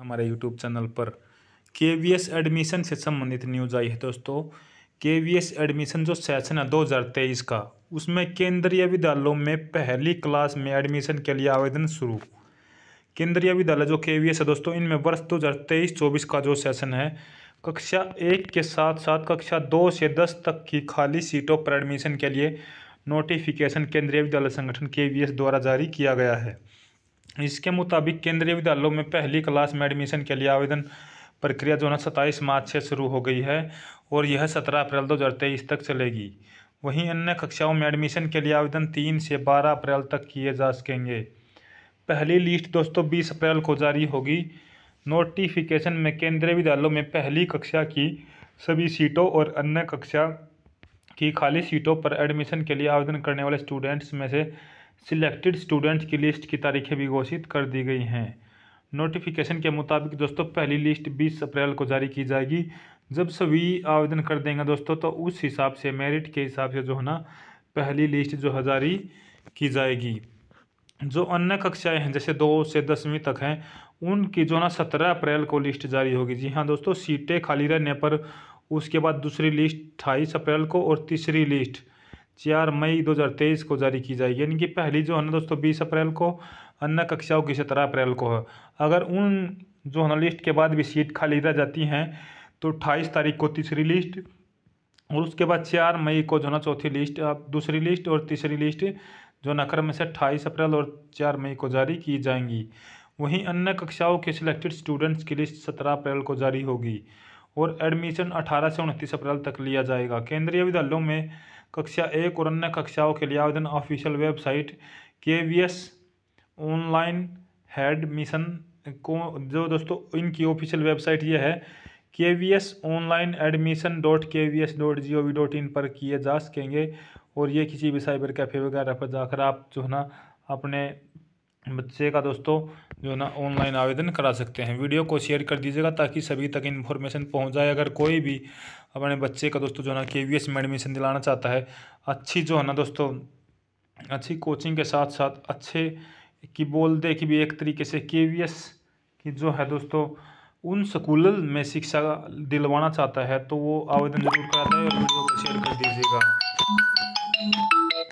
हमारे YouTube channel पर के वी एस एडमिशन से संबंधित न्यूज आई है दोस्तों के वी एस एडमिशन जो सेशन है दो हज़ार तेईस का उसमें केंद्रीय विद्यालयों में पहली क्लास में एडमिशन के लिए आवेदन शुरू केंद्रीय विद्यालय जो के वी एस है दोस्तों इनमें वर्ष दो हज़ार तेईस चौबीस का जो सेशन है कक्षा एक के साथ साथ कक्षा दो से दस तक की खाली सीटों पर एडमिशन के लिए नोटिफिकेशन केंद्रीय विद्यालय संगठन के वी एस द्वारा जारी किया गया है इसके मुताबिक केंद्रीय विद्यालयों में पहली क्लास में एडमिशन के लिए आवेदन प्रक्रिया जो है सत्ताईस मार्च से शुरू हो गई है और यह सत्रह अप्रैल दो हज़ार तेईस तक चलेगी वहीं अन्य कक्षाओं में एडमिशन के लिए आवेदन तीन से बारह अप्रैल तक किए जा सकेंगे पहली लिस्ट दोस्तों बीस अप्रैल को जारी होगी नोटिफिकेशन में केंद्रीय विद्यालयों में पहली कक्षा की सभी सीटों और अन्य कक्षा की खाली सीटों पर एडमिशन के लिए आवेदन करने वाले स्टूडेंट्स में से सिलेक्टेड स्टूडेंट्स की लिस्ट की तारीखें भी घोषित कर दी गई हैं नोटिफिकेशन के मुताबिक दोस्तों पहली लिस्ट 20 अप्रैल को जारी की जाएगी जब सभी आवेदन कर देंगे दोस्तों तो उस हिसाब से मेरिट के हिसाब से जो है ना पहली लिस्ट जो है जारी की जाएगी जो अन्य कक्षाएं हैं जैसे दो से दसवीं तक हैं उनकी जो ना सत्रह अप्रैल को लिस्ट जारी होगी जी हाँ दोस्तों सीटें खाली रहने पर उसके बाद दूसरी लिस्ट अठाईस अप्रैल को और तीसरी लिस्ट चार मई 2023 को जारी की जाएगी यानी कि पहली जो है ना दोस्तों बीस अप्रैल को अन्य कक्षाओं की सत्रह अप्रैल को है अगर उन जो है ना लिस्ट के बाद भी सीट खाली रह जाती हैं तो अट्ठाईस तारीख को तीसरी लिस्ट और उसके बाद चार मई को जो है ना चौथी लिस्ट आप दूसरी लिस्ट और तीसरी लिस्ट जो है में से अट्ठाईस अप्रैल और चार मई को जारी की जाएंगी वहीं अन्य कक्षाओं के सिलेक्टेड स्टूडेंट्स की लिस्ट सत्रह अप्रैल को जारी होगी और एडमिशन अठारह से उनतीस अप्रैल तक लिया जाएगा केंद्रीय विद्यालयों में कक्षा एक और अन्य कक्षाओं के लिए आवेदन ऑफिशियल वेबसाइट के V S online head mission को जो दोस्तों इनकी ऑफिशियल वेबसाइट ये है के V S online admission dot के V S dot G O V dot in पर किए जा सकेंगे और ये किसी भी साइबर कैफ़े वगैरह पर जाकर आप जो है ना अपने बच्चे का दोस्तों जो है ना ऑनलाइन आवेदन करा सकते हैं वीडियो को शेयर कर दीजिएगा ताकि सभी तक इन्फॉर्मेशन पहुंच जाए अगर कोई भी अपने बच्चे का दोस्तों जो है ना के वी एस में एडमिशन दिलाना चाहता है अच्छी जो है ना दोस्तों अच्छी कोचिंग के साथ साथ अच्छे की बोल दे कि भी एक तरीके से के वी एस की जो है दोस्तों उन स्कूल में शिक्षा दिलवाना चाहता है तो वो आवेदन जरूर कराता है और वीडियो को शेयर कर दीजिएगा